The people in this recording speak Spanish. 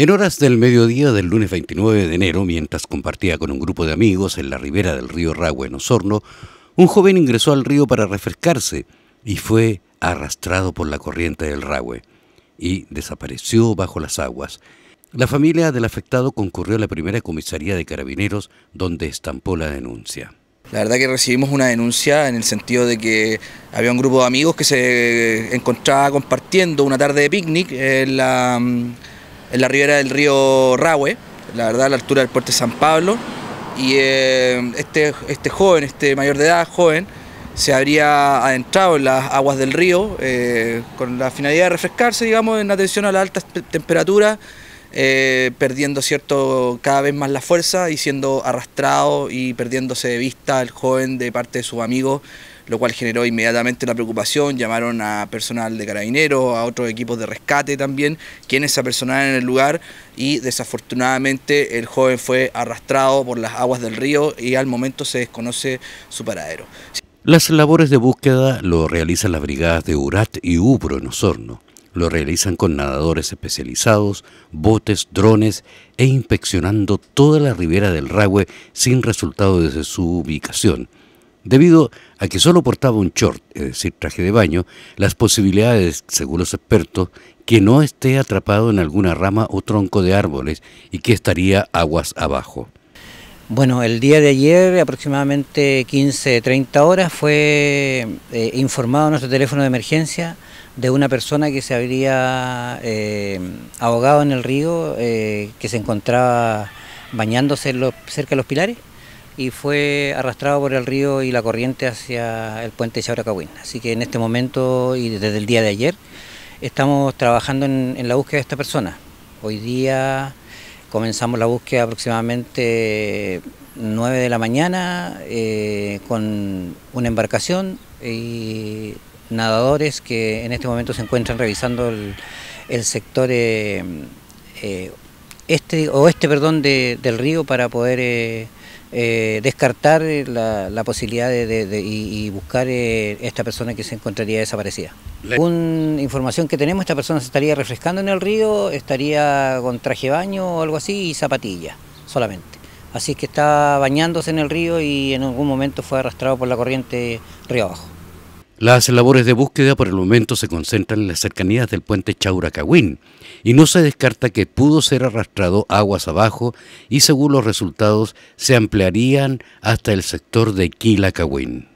En horas del mediodía del lunes 29 de enero, mientras compartía con un grupo de amigos en la ribera del río Ragua en Osorno, un joven ingresó al río para refrescarse y fue arrastrado por la corriente del Ragüe y desapareció bajo las aguas. La familia del afectado concurrió a la primera comisaría de carabineros donde estampó la denuncia. La verdad que recibimos una denuncia en el sentido de que había un grupo de amigos que se encontraba compartiendo una tarde de picnic en la en la ribera del río Rahue, la verdad a la altura del puerto San Pablo. Y eh, este, este joven, este mayor de edad, joven, se habría adentrado en las aguas del río eh, con la finalidad de refrescarse, digamos, en atención a las altas temperaturas eh, perdiendo cierto cada vez más la fuerza y siendo arrastrado y perdiéndose de vista el joven de parte de sus amigos, lo cual generó inmediatamente la preocupación, llamaron a personal de carabineros, a otros equipos de rescate también, quienes se apersonaron en el lugar y desafortunadamente el joven fue arrastrado por las aguas del río y al momento se desconoce su paradero. Las labores de búsqueda lo realizan las brigadas de Urat y Ubro en Osorno. Lo realizan con nadadores especializados, botes, drones e inspeccionando toda la ribera del Ragüe sin resultado desde su ubicación. Debido a que solo portaba un short, es decir, traje de baño, las posibilidades, según los expertos, que no esté atrapado en alguna rama o tronco de árboles y que estaría aguas abajo. Bueno, el día de ayer, aproximadamente 15, 30 horas, fue eh, informado nuestro teléfono de emergencia de una persona que se habría eh, ahogado en el río, eh, que se encontraba bañándose cerca de los pilares y fue arrastrado por el río y la corriente hacia el puente Chauracahuín. Así que en este momento y desde el día de ayer estamos trabajando en, la búsqueda de esta persona. Hoy día comenzamos la búsqueda aproximadamente 9 de la mañana eh, con una embarcación y nadadores que en este momento se encuentran revisando el, sector eh, eh, este, oeste perdón, del río para poder eh, descartar la, posibilidad de, y, buscar esta persona que se encontraría desaparecida. Según información que tenemos, esta persona se estaría refrescando en el río, estaría con traje baño o algo así y zapatilla solamente. Así que está bañándose en el río y en algún momento fue arrastrado por la corriente río abajo. Las labores de búsqueda por el momento se concentran en las cercanías del puente Chauracagüín y no se descarta que pudo ser arrastrado aguas abajo y según los resultados se ampliarían hasta el sector de Quilacagüín.